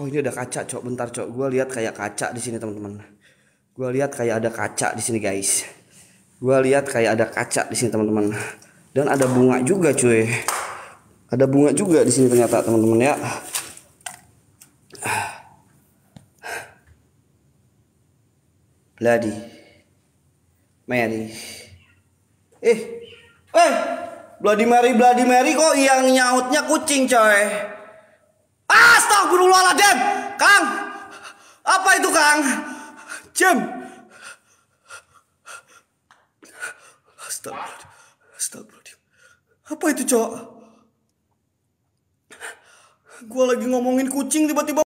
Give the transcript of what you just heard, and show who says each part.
Speaker 1: oh ini ada kaca cok bentar cok gue lihat kayak kaca di sini teman-teman gue lihat kayak ada kaca di sini guys gue lihat kayak ada kaca di sini teman-teman dan ada bunga juga cuy ada bunga juga di sini ternyata teman-teman ya
Speaker 2: Ladi Mary
Speaker 3: eh eh
Speaker 2: Bloody Mary Bloody Mary kok
Speaker 3: yang nyautnya kucing coy Wah, Kang. Apa itu, Kang? Jim.
Speaker 2: Astagfirullah. Astagfirullah. Apa itu, Cok? Gua lagi ngomongin kucing tiba-tiba